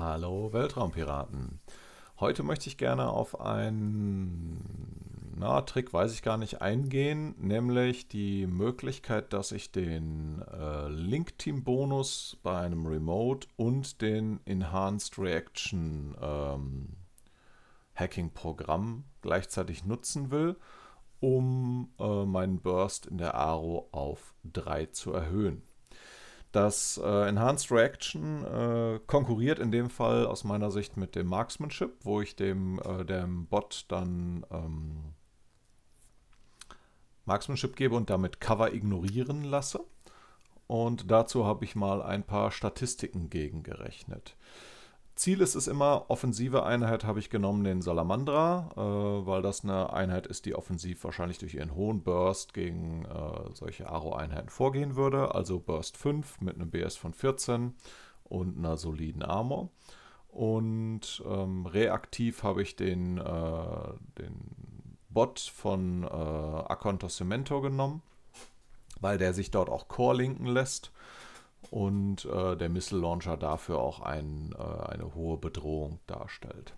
Hallo Weltraumpiraten. Heute möchte ich gerne auf einen na, Trick, weiß ich gar nicht, eingehen, nämlich die Möglichkeit, dass ich den äh, Link-Team-Bonus bei einem Remote und den Enhanced Reaction ähm, Hacking-Programm gleichzeitig nutzen will, um äh, meinen Burst in der Aro auf 3 zu erhöhen. Das äh, Enhanced Reaction äh, konkurriert in dem Fall aus meiner Sicht mit dem Marksmanship, wo ich dem, äh, dem Bot dann ähm, Marksmanship gebe und damit Cover ignorieren lasse. Und dazu habe ich mal ein paar Statistiken gegengerechnet. gerechnet. Ziel ist es immer, offensive Einheit habe ich genommen den Salamandra, äh, weil das eine Einheit ist, die offensiv wahrscheinlich durch ihren hohen Burst gegen äh, solche Aro-Einheiten vorgehen würde. Also Burst 5 mit einem BS von 14 und einer soliden Armor. Und ähm, reaktiv habe ich den, äh, den Bot von äh, Aconto Cemento genommen, weil der sich dort auch Core linken lässt und äh, der Missile Launcher dafür auch ein, äh, eine hohe Bedrohung darstellt.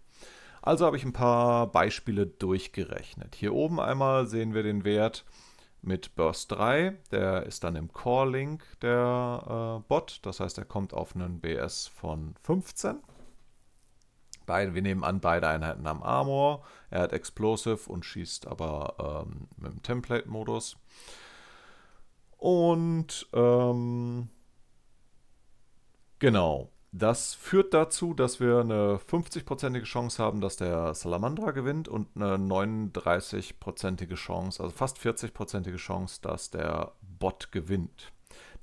Also habe ich ein paar Beispiele durchgerechnet. Hier oben einmal sehen wir den Wert mit Burst 3. Der ist dann im Core-Link der äh, Bot. Das heißt, er kommt auf einen BS von 15. Beide, wir nehmen an, beide Einheiten haben Armor. Er hat Explosive und schießt aber ähm, mit dem Template-Modus. Und ähm, Genau. Das führt dazu, dass wir eine 50-prozentige Chance haben, dass der Salamandra gewinnt und eine 39-prozentige Chance, also fast 40-prozentige Chance, dass der Bot gewinnt.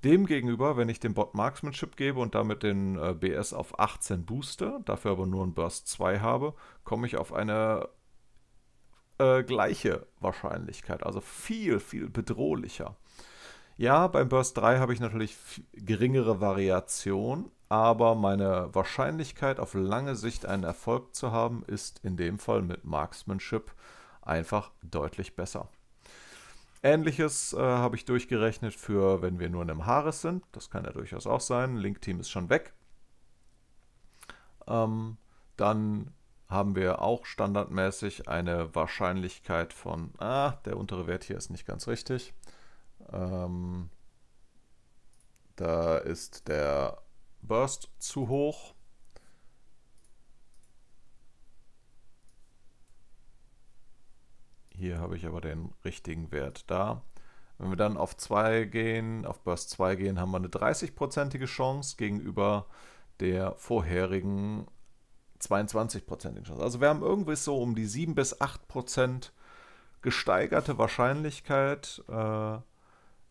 Demgegenüber, wenn ich dem Bot Marksmanship gebe und damit den äh, BS auf 18 booste, dafür aber nur einen Burst 2 habe, komme ich auf eine äh, gleiche Wahrscheinlichkeit, also viel, viel bedrohlicher. Ja, beim Burst 3 habe ich natürlich geringere Variation, aber meine Wahrscheinlichkeit auf lange Sicht einen Erfolg zu haben, ist in dem Fall mit Marksmanship einfach deutlich besser. Ähnliches äh, habe ich durchgerechnet für, wenn wir nur in einem Haares sind. Das kann ja durchaus auch sein. Link-Team ist schon weg. Ähm, dann haben wir auch standardmäßig eine Wahrscheinlichkeit von, ah, der untere Wert hier ist nicht ganz richtig. Ähm, da ist der Burst zu hoch. Hier habe ich aber den richtigen Wert da. Wenn wir dann auf 2 gehen, auf Burst 2 gehen, haben wir eine 30-prozentige Chance gegenüber der vorherigen 22-prozentigen Chance. Also wir haben irgendwie so um die 7 bis 8 Prozent gesteigerte Wahrscheinlichkeit, äh,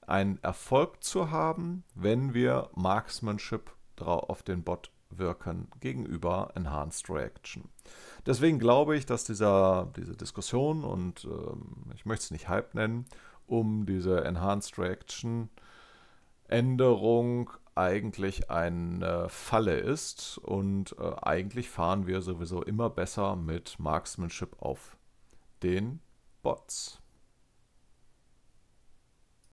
einen Erfolg zu haben, wenn wir Marksmanship auf den Bot wirken gegenüber Enhanced Reaction. Deswegen glaube ich, dass dieser, diese Diskussion und ähm, ich möchte es nicht Hype nennen, um diese Enhanced Reaction Änderung eigentlich eine Falle ist und äh, eigentlich fahren wir sowieso immer besser mit Marksmanship auf den Bots.